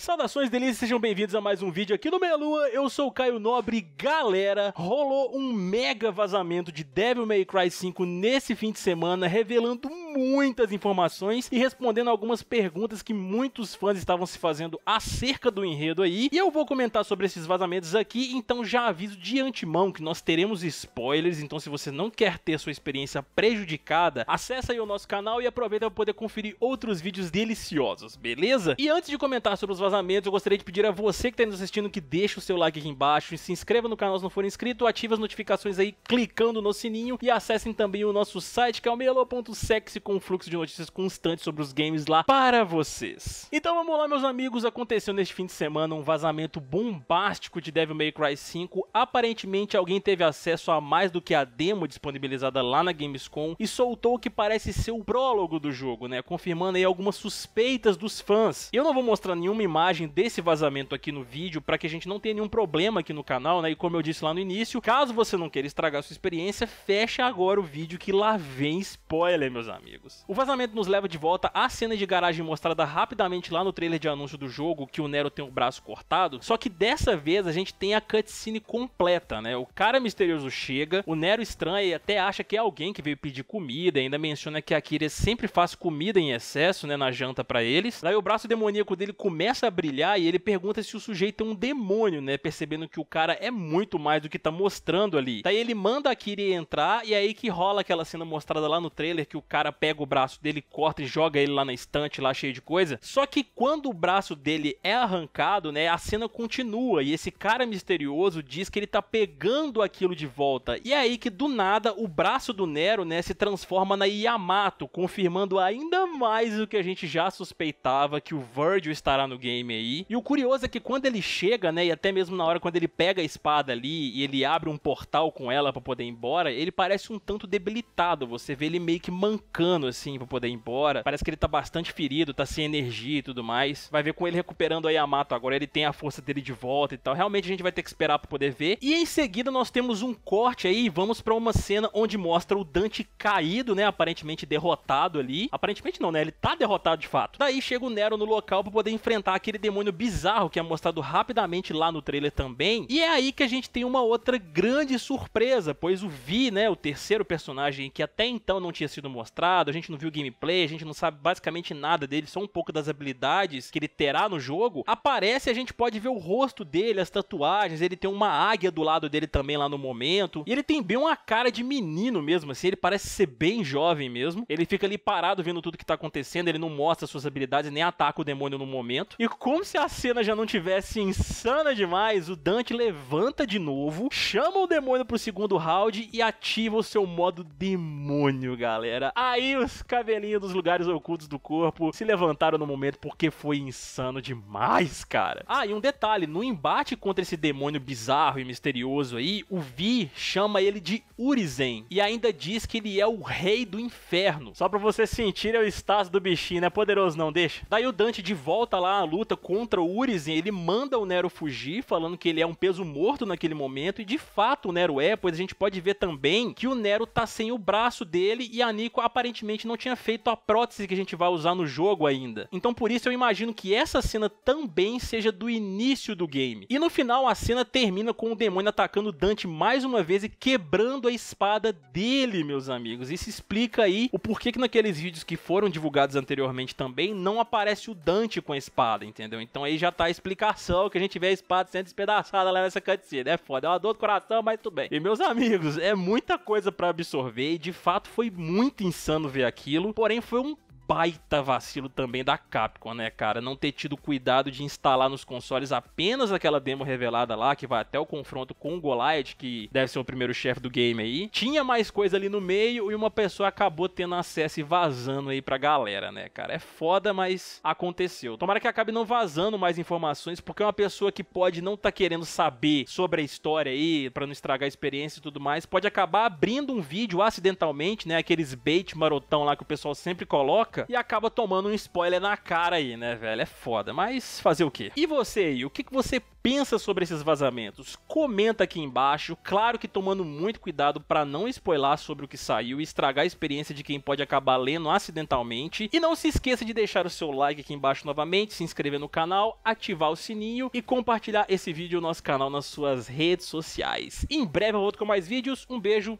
Saudações delícias, sejam bem-vindos a mais um vídeo aqui no Meia Lua, eu sou o Caio Nobre. Galera, rolou um mega vazamento de Devil May Cry 5 nesse fim de semana, revelando um muitas informações e respondendo algumas perguntas que muitos fãs estavam se fazendo acerca do enredo aí. E eu vou comentar sobre esses vazamentos aqui, então já aviso de antemão que nós teremos spoilers, então se você não quer ter sua experiência prejudicada, acessa aí o nosso canal e aproveita para poder conferir outros vídeos deliciosos, beleza? E antes de comentar sobre os vazamentos, eu gostaria de pedir a você que está nos assistindo que deixe o seu like aqui embaixo, e se inscreva no canal se não for inscrito, ative as notificações aí clicando no sininho e acessem também o nosso site que é o melo.sexy com um fluxo de notícias constantes sobre os games lá para vocês. Então vamos lá, meus amigos, aconteceu neste fim de semana um vazamento bombástico de Devil May Cry 5. Aparentemente alguém teve acesso a mais do que a demo disponibilizada lá na Gamescom e soltou o que parece ser o prólogo do jogo, né? Confirmando aí algumas suspeitas dos fãs. Eu não vou mostrar nenhuma imagem desse vazamento aqui no vídeo para que a gente não tenha nenhum problema aqui no canal, né? E como eu disse lá no início, caso você não queira estragar sua experiência, fecha agora o vídeo que lá vem spoiler, meus amigos amigos. O vazamento nos leva de volta à cena de garagem mostrada rapidamente lá no trailer de anúncio do jogo, que o Nero tem o braço cortado, só que dessa vez a gente tem a cutscene completa, né? O cara misterioso chega, o Nero estranha e até acha que é alguém que veio pedir comida, ainda menciona que a Kira sempre faz comida em excesso, né, na janta para eles. Daí o braço demoníaco dele começa a brilhar e ele pergunta se o sujeito é um demônio, né, percebendo que o cara é muito mais do que tá mostrando ali. Daí ele manda a Kira entrar e é aí que rola aquela cena mostrada lá no trailer que o cara pega o braço dele, corta e joga ele lá na estante, lá cheio de coisa. Só que quando o braço dele é arrancado, né, a cena continua e esse cara misterioso diz que ele tá pegando aquilo de volta. E é aí que do nada o braço do Nero, né, se transforma na Yamato, confirmando ainda mais o que a gente já suspeitava que o Virgil estará no game aí. E o curioso é que quando ele chega, né, e até mesmo na hora quando ele pega a espada ali e ele abre um portal com ela para poder ir embora, ele parece um tanto debilitado. Você vê ele meio que mancando assim, pra poder ir embora. Parece que ele tá bastante ferido, tá sem energia e tudo mais. Vai ver com ele recuperando a Yamato agora, ele tem a força dele de volta e tal. Realmente a gente vai ter que esperar pra poder ver. E em seguida nós temos um corte aí, vamos para uma cena onde mostra o Dante caído, né? Aparentemente derrotado ali. Aparentemente não, né? Ele tá derrotado de fato. Daí chega o Nero no local pra poder enfrentar aquele demônio bizarro que é mostrado rapidamente lá no trailer também. E é aí que a gente tem uma outra grande surpresa, pois o Vi, né? O terceiro personagem que até então não tinha sido mostrado mostrado, a gente não viu gameplay, a gente não sabe basicamente nada dele, só um pouco das habilidades que ele terá no jogo, aparece e a gente pode ver o rosto dele, as tatuagens, ele tem uma águia do lado dele também lá no momento, e ele tem bem uma cara de menino mesmo, assim, ele parece ser bem jovem mesmo, ele fica ali parado vendo tudo que tá acontecendo, ele não mostra suas habilidades, nem ataca o demônio no momento, e como se a cena já não tivesse insana demais, o Dante levanta de novo, chama o demônio pro segundo round e ativa o seu modo demônio, galera. Aí os cabelinhos dos lugares ocultos do corpo se levantaram no momento porque foi insano demais, cara. Ah, e um detalhe, no embate contra esse demônio bizarro e misterioso aí, o Vi chama ele de Urizen e ainda diz que ele é o rei do inferno. Só pra você sentir é o status do bichinho, né? Poderoso não, deixa. Daí o Dante de volta lá à luta contra o Urizen, ele manda o Nero fugir, falando que ele é um peso morto naquele momento, e de fato o Nero é, pois a gente pode ver também que o Nero tá sem o braço dele e a Nico aparentemente aparentemente não tinha feito a prótese que a gente vai usar no jogo ainda. Então por isso eu imagino que essa cena também seja do início do game. E no final a cena termina com o demônio atacando Dante mais uma vez e quebrando a espada dele, meus amigos. Isso explica aí o porquê que naqueles vídeos que foram divulgados anteriormente também não aparece o Dante com a espada, entendeu? Então aí já tá a explicação que a gente vê a espada sendo despedaçada lá nessa cutscene. É foda, é uma dor do coração, mas tudo bem. E meus amigos, é muita coisa para absorver e de fato foi muito insano ver aquilo. Porém, foi um baita vacilo também da Capcom, né, cara? Não ter tido cuidado de instalar nos consoles apenas aquela demo revelada lá, que vai até o confronto com o Goliath, que deve ser o primeiro chefe do game aí. Tinha mais coisa ali no meio e uma pessoa acabou tendo acesso e vazando aí pra galera, né, cara? É foda, mas aconteceu. Tomara que acabe não vazando mais informações, porque uma pessoa que pode não tá querendo saber sobre a história aí, para não estragar a experiência e tudo mais, pode acabar abrindo um vídeo acidentalmente, né? Aqueles bait marotão lá que o pessoal sempre coloca boca e acaba tomando um spoiler na cara aí, né, velho? É foda, mas fazer o quê? E você aí, o que, que você pensa sobre esses vazamentos? Comenta aqui embaixo, claro que tomando muito cuidado para não spoiler sobre o que saiu e estragar a experiência de quem pode acabar lendo acidentalmente. E não se esqueça de deixar o seu like aqui embaixo novamente, se inscrever no canal, ativar o sininho e compartilhar esse vídeo no nosso canal nas suas redes sociais. Em breve eu volto com mais vídeos, um beijo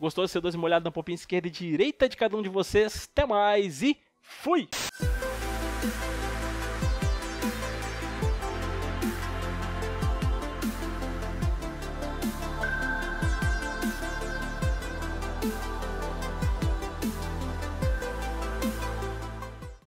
Gostou do seu 12 molhado na popinha esquerda e direita de cada um de vocês? Até mais e fui!